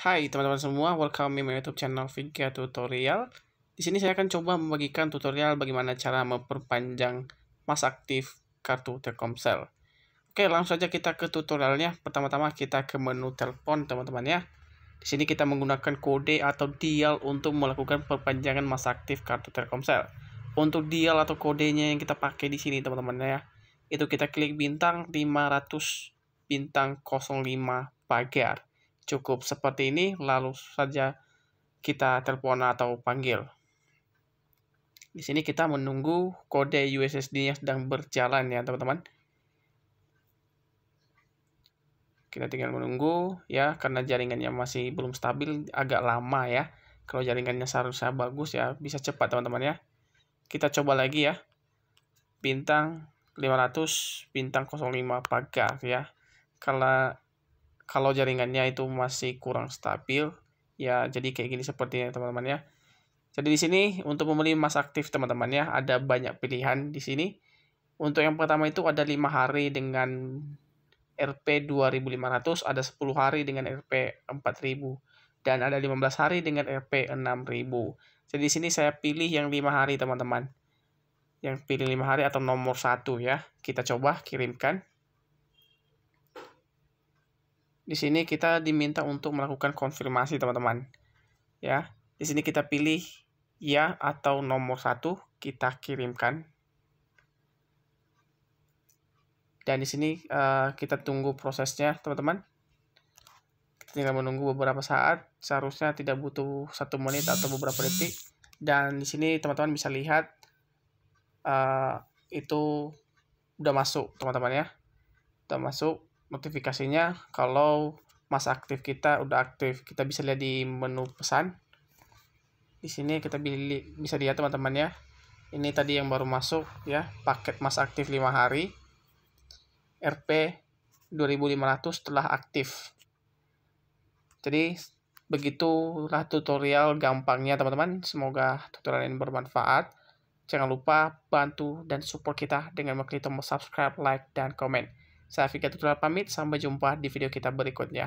Hai teman-teman semua, welcome to my YouTube channel Vinca Tutorial. Di sini saya akan coba membagikan tutorial bagaimana cara memperpanjang masa aktif kartu Telkomsel. Oke, langsung saja kita ke tutorialnya. Pertama-tama kita ke menu telepon, teman-teman ya. Di sini kita menggunakan kode atau dial untuk melakukan perpanjangan masa aktif kartu Telkomsel. Untuk dial atau kodenya yang kita pakai di sini, teman-teman ya, itu kita klik bintang 500 bintang 05 pagar cukup seperti ini, lalu saja kita telepon atau panggil. Di sini kita menunggu kode USSD yang sedang berjalan ya teman-teman. Kita tinggal menunggu ya karena jaringannya masih belum stabil agak lama ya. Kalau jaringannya seharusnya bagus ya bisa cepat teman-teman ya. Kita coba lagi ya. Bintang 500 bintang 05 pagar ya. Kalau kalau jaringannya itu masih kurang stabil ya jadi kayak gini seperti ini teman-teman ya jadi di sini untuk membeli emas aktif teman-teman ya ada banyak pilihan di sini untuk yang pertama itu ada 5 hari dengan RP 2500 ada 10 hari dengan RP 4000 dan ada 15 hari dengan RP 6000 jadi di sini saya pilih yang 5 hari teman-teman yang pilih 5 hari atau nomor 1 ya kita coba kirimkan di sini kita diminta untuk melakukan konfirmasi, teman-teman. Ya, di sini kita pilih ya atau nomor satu, kita kirimkan. Dan di sini uh, kita tunggu prosesnya, teman-teman. Kita tinggal menunggu beberapa saat, seharusnya tidak butuh satu menit atau beberapa detik. Dan di sini teman-teman bisa lihat uh, itu udah masuk, teman-teman ya. Udah masuk notifikasinya kalau masa aktif kita udah aktif. Kita bisa lihat di menu pesan. Di sini kita bisa lihat teman-teman ya. Ini tadi yang baru masuk ya, paket masa aktif 5 hari. RP 2500 telah aktif. Jadi begitulah tutorial gampangnya teman-teman. Semoga tutorial ini bermanfaat. Jangan lupa bantu dan support kita dengan mengklik tombol subscribe, like, dan komen. Saya Fikri tutorial pamit, sampai jumpa di video kita berikutnya.